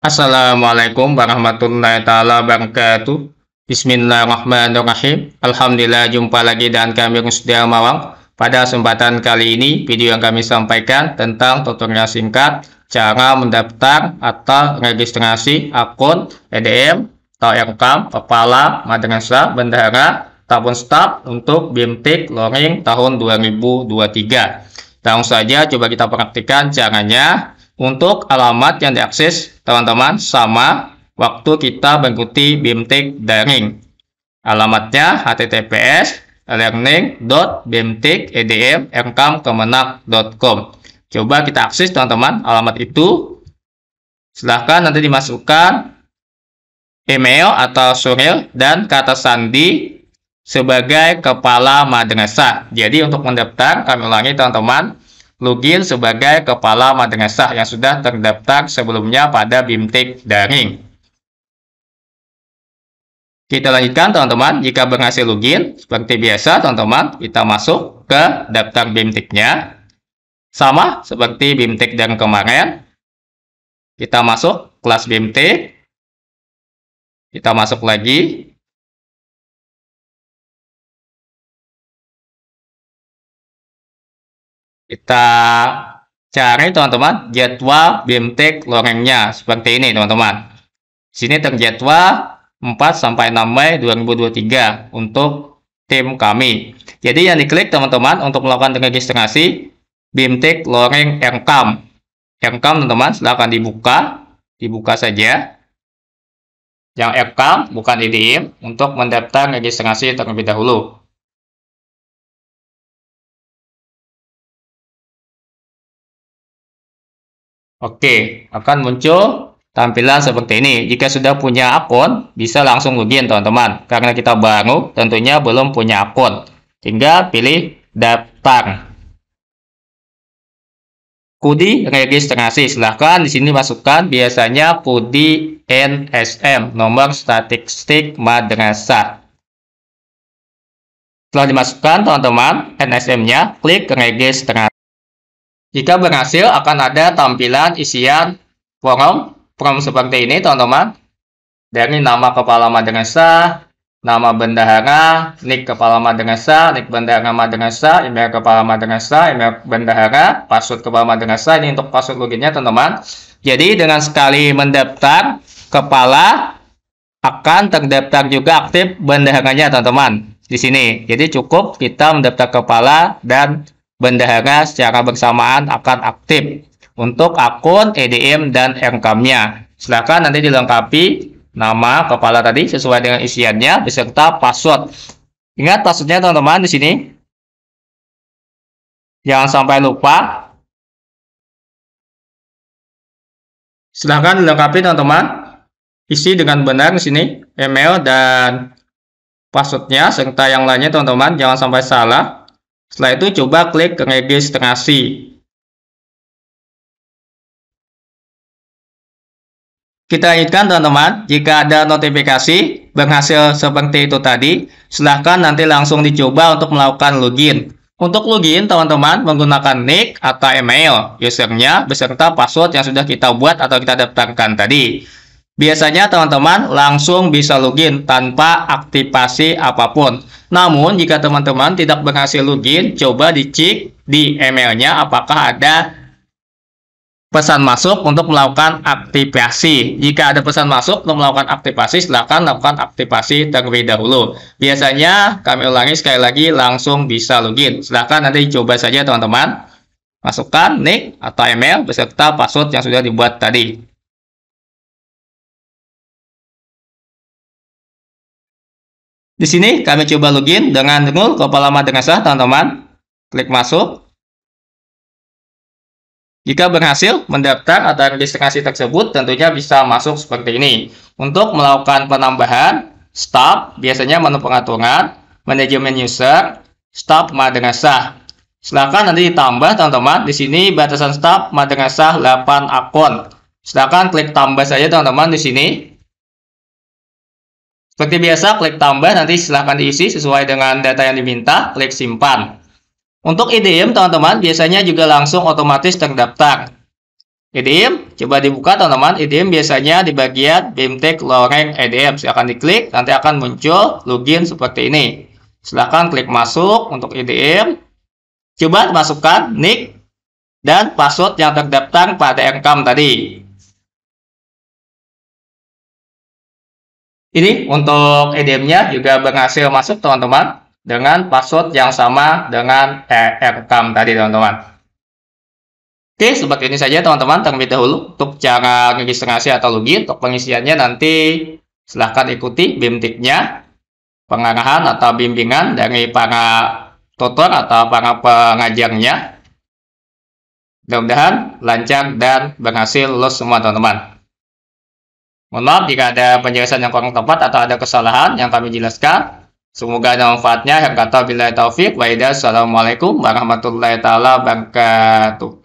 Assalamualaikum warahmatullahi taala wabarakatuh. Bismillahirrahmanirrahim. Alhamdulillah jumpa lagi dengan kami Rusdia Mawang. Pada kesempatan kali ini video yang kami sampaikan tentang tutorial singkat cara mendaftar atau registrasi akun EDM atau RKAM kepala madrasah bendahara ataupun staf untuk Bimtek Loring tahun 2023. Langsung saja coba kita praktikkan caranya. Untuk alamat yang diakses, teman-teman, sama waktu kita mengikuti BIMTEK daring. Alamatnya https learning.bimtek.edm.rkam.kemenak.com Coba kita akses teman-teman alamat itu. Silahkan nanti dimasukkan email atau surel dan kata sandi sebagai kepala madrasah. Jadi untuk mendaftar, kami ulangi teman-teman, Login sebagai kepala madrasah yang sudah terdaftar sebelumnya pada BIMTEK daring. Kita lanjutkan teman-teman, jika berhasil login, seperti biasa teman-teman, kita masuk ke daftar BIMTEK-nya. Sama seperti BIMTEK dan kemarin, kita masuk kelas BIMTEK, kita masuk lagi, Kita cari teman-teman jadwal bimtek lorengnya seperti ini teman-teman. Sini terjadwal 4 sampai 6 Mei 2023 untuk tim kami. Jadi yang diklik teman-teman untuk melakukan registrasi bimtek loreng RKAM. RKAM teman-teman silahkan dibuka, dibuka saja. Yang RKAM bukan IDIM untuk mendaftar registrasi terlebih dahulu. Oke, akan muncul tampilan seperti ini. Jika sudah punya akun, bisa langsung login teman-teman. Karena kita baru, tentunya belum punya akun. Tinggal pilih daftar. Kudi registrasi. Silahkan di sini masukkan biasanya Kudi NSM, nomor statistik madrasah. Setelah dimasukkan teman-teman NSM-nya, klik registrasi. Jika berhasil, akan ada tampilan isian forum form seperti ini, teman-teman. Dari nama kepala madrasah, nama bendahara, nik kepala madrasah, nick bendahara madrasah, email kepala madrasah, email bendahara, password kepala madrasah. Ini untuk password loginnya, teman-teman. Jadi, dengan sekali mendaftar kepala, akan terdaftar juga aktif bendaharanya, teman-teman. Di sini. Jadi, cukup kita mendaftar kepala dan bendahara secara bersamaan akan aktif untuk akun EDM dan RKM-nya. Silakan nanti dilengkapi nama kepala tadi sesuai dengan isiannya beserta password. Ingat passwordnya teman-teman di sini. Jangan sampai lupa. Silahkan dilengkapi teman-teman. Isi dengan benar di sini email dan passwordnya serta yang lainnya teman-teman. Jangan sampai salah. Setelah itu coba klik ke registrasi. Kita lanjutkan teman-teman, jika ada notifikasi berhasil seperti itu tadi, silahkan nanti langsung dicoba untuk melakukan login. Untuk login, teman-teman menggunakan nick atau email, usernya beserta password yang sudah kita buat atau kita daftarkan tadi. Biasanya teman-teman langsung bisa login tanpa aktivasi apapun. Namun jika teman-teman tidak berhasil login, coba dicek di emailnya apakah ada pesan masuk untuk melakukan aktivasi. Jika ada pesan masuk untuk melakukan aktivasi, silakan lakukan aktivasi terlebih dahulu. Biasanya kami ulangi sekali lagi langsung bisa login. Silakan nanti coba saja teman-teman. Masukkan nick atau email beserta password yang sudah dibuat tadi. Di sini kami coba login dengan rule kepala dengan sah, teman-teman. Klik masuk. Jika berhasil mendaftar atau registrasi tersebut, tentunya bisa masuk seperti ini. Untuk melakukan penambahan, stop, biasanya menu pengaturan, manajemen user, staff madrasah. Silahkan nanti ditambah teman-teman. Di sini batasan staff madrasah 8 akun. Silahkan klik tambah saja teman-teman di sini. Seperti biasa, klik tambah, nanti silahkan diisi sesuai dengan data yang diminta, klik simpan. Untuk IDM teman-teman, biasanya juga langsung otomatis terdaftar. IDM coba dibuka, teman-teman. IDM biasanya di bagian BIMTEK Loreng IDM Silahkan diklik, nanti akan muncul login seperti ini. Silahkan klik masuk untuk IDM. Coba masukkan nick dan password yang terdaftar pada rekam tadi. Ini untuk EDM-nya juga berhasil masuk teman-teman dengan password yang sama dengan ERCAM tadi teman-teman. Oke, seperti ini saja teman-teman terlebih dahulu untuk cara registrasi atau login. Untuk pengisiannya nanti silahkan ikuti BIMTIK-nya, pengarahan atau bimbingan dari para tutor atau para pengajarnya. Mudah-mudahan lancar dan berhasil lulus semua teman-teman. Mohon maaf jika ada penjelasan yang kurang tepat atau ada kesalahan yang kami jelaskan. Semoga ada manfaatnya. Yang bila taufik. Waidah. Assalamualaikum warahmatullahi taala wabarakatuh.